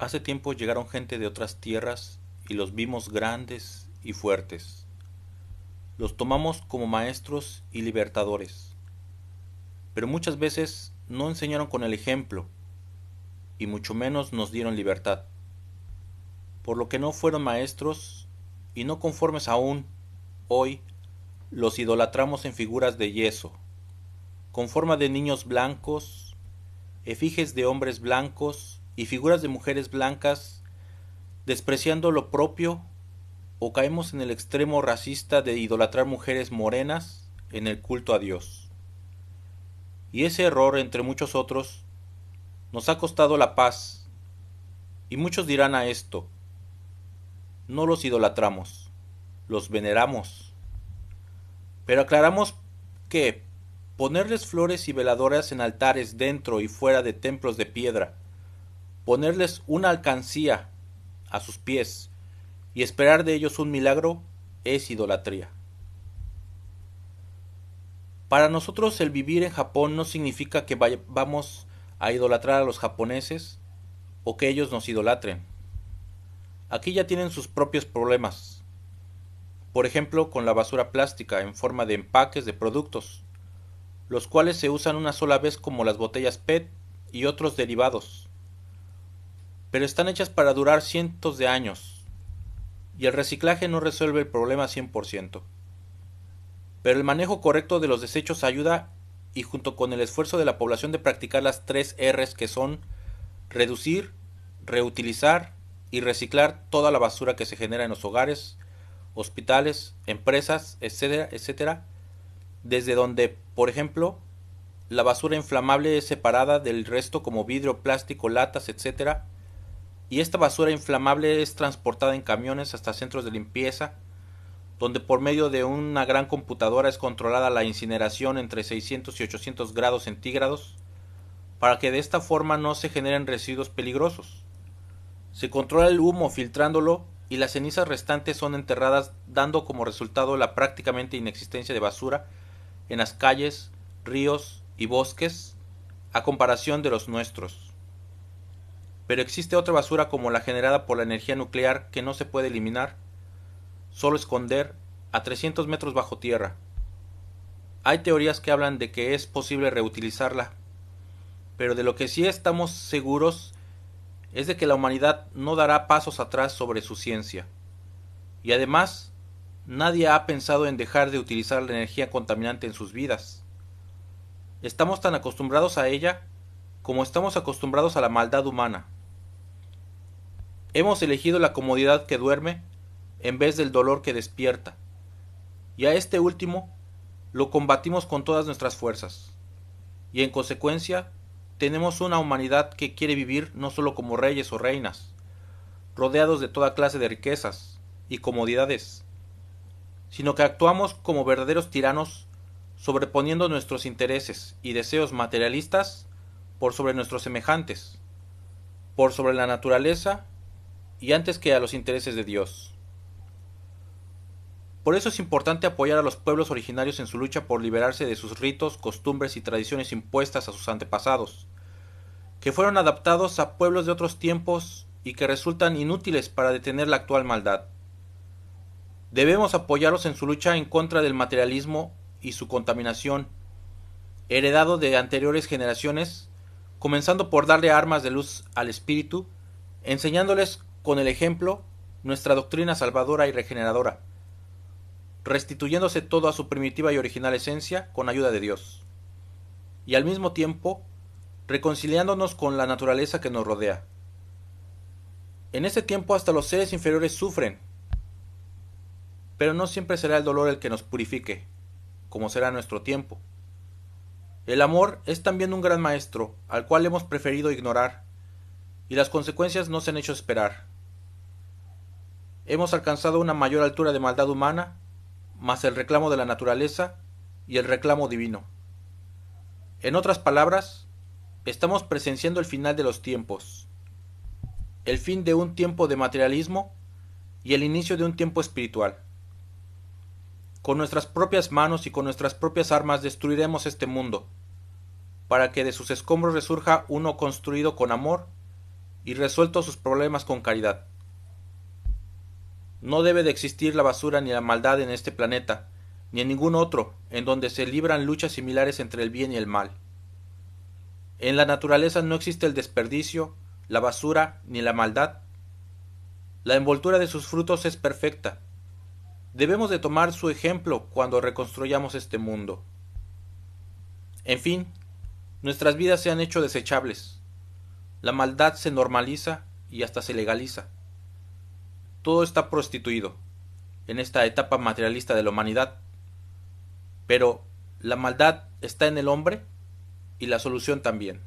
Hace tiempo llegaron gente de otras tierras y los vimos grandes y fuertes. Los tomamos como maestros y libertadores. Pero muchas veces no enseñaron con el ejemplo y mucho menos nos dieron libertad. Por lo que no fueron maestros y no conformes aún, hoy, los idolatramos en figuras de yeso, con forma de niños blancos, efigies de hombres blancos, y figuras de mujeres blancas, despreciando lo propio, o caemos en el extremo racista de idolatrar mujeres morenas en el culto a Dios. Y ese error, entre muchos otros, nos ha costado la paz, y muchos dirán a esto, no los idolatramos, los veneramos. Pero aclaramos que ponerles flores y veladoras en altares dentro y fuera de templos de piedra, ponerles una alcancía a sus pies y esperar de ellos un milagro es idolatría. Para nosotros el vivir en Japón no significa que vamos a idolatrar a los japoneses o que ellos nos idolatren. Aquí ya tienen sus propios problemas. Por ejemplo, con la basura plástica en forma de empaques de productos, los cuales se usan una sola vez como las botellas PET y otros derivados pero están hechas para durar cientos de años. Y el reciclaje no resuelve el problema 100%. Pero el manejo correcto de los desechos ayuda y junto con el esfuerzo de la población de practicar las tres R's que son reducir, reutilizar y reciclar toda la basura que se genera en los hogares, hospitales, empresas, etc. etcétera, desde donde, por ejemplo, la basura inflamable es separada del resto como vidrio, plástico, latas, etcétera, y esta basura inflamable es transportada en camiones hasta centros de limpieza, donde por medio de una gran computadora es controlada la incineración entre 600 y 800 grados centígrados, para que de esta forma no se generen residuos peligrosos. Se controla el humo filtrándolo y las cenizas restantes son enterradas dando como resultado la prácticamente inexistencia de basura en las calles, ríos y bosques a comparación de los nuestros. Pero existe otra basura como la generada por la energía nuclear que no se puede eliminar, solo esconder a 300 metros bajo tierra. Hay teorías que hablan de que es posible reutilizarla, pero de lo que sí estamos seguros es de que la humanidad no dará pasos atrás sobre su ciencia. Y además, nadie ha pensado en dejar de utilizar la energía contaminante en sus vidas. Estamos tan acostumbrados a ella como estamos acostumbrados a la maldad humana. Hemos elegido la comodidad que duerme en vez del dolor que despierta. Y a este último lo combatimos con todas nuestras fuerzas. Y en consecuencia, tenemos una humanidad que quiere vivir no solo como reyes o reinas, rodeados de toda clase de riquezas y comodidades, sino que actuamos como verdaderos tiranos sobreponiendo nuestros intereses y deseos materialistas por sobre nuestros semejantes, por sobre la naturaleza y antes que a los intereses de Dios. Por eso es importante apoyar a los pueblos originarios en su lucha por liberarse de sus ritos, costumbres y tradiciones impuestas a sus antepasados, que fueron adaptados a pueblos de otros tiempos y que resultan inútiles para detener la actual maldad. Debemos apoyarlos en su lucha en contra del materialismo y su contaminación, heredado de anteriores generaciones, comenzando por darle armas de luz al espíritu, enseñándoles con el ejemplo, nuestra doctrina salvadora y regeneradora, restituyéndose todo a su primitiva y original esencia con ayuda de Dios, y al mismo tiempo reconciliándonos con la naturaleza que nos rodea. En ese tiempo hasta los seres inferiores sufren, pero no siempre será el dolor el que nos purifique, como será nuestro tiempo. El amor es también un gran maestro, al cual hemos preferido ignorar, y las consecuencias no se han hecho esperar. Hemos alcanzado una mayor altura de maldad humana, más el reclamo de la naturaleza y el reclamo divino. En otras palabras, estamos presenciando el final de los tiempos, el fin de un tiempo de materialismo y el inicio de un tiempo espiritual. Con nuestras propias manos y con nuestras propias armas destruiremos este mundo, para que de sus escombros resurja uno construido con amor y resuelto sus problemas con caridad. No debe de existir la basura ni la maldad en este planeta, ni en ningún otro, en donde se libran luchas similares entre el bien y el mal. En la naturaleza no existe el desperdicio, la basura ni la maldad. La envoltura de sus frutos es perfecta. Debemos de tomar su ejemplo cuando reconstruyamos este mundo. En fin, nuestras vidas se han hecho desechables. La maldad se normaliza y hasta se legaliza. Todo está prostituido en esta etapa materialista de la humanidad. Pero la maldad está en el hombre y la solución también.